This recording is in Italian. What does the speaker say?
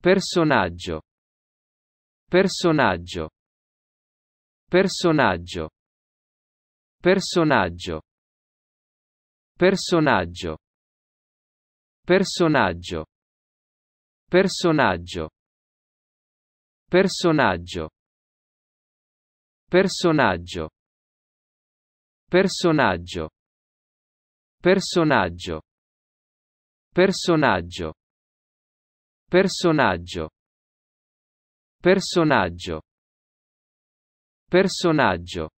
Personaggio. Personaggio. Personaggio. Personaggio. Personaggio. Personaggio. Personaggio. Personaggio. Personaggio. Personaggio. Personaggio. Personaggio. Personaggio. Personaggio. Personaggio.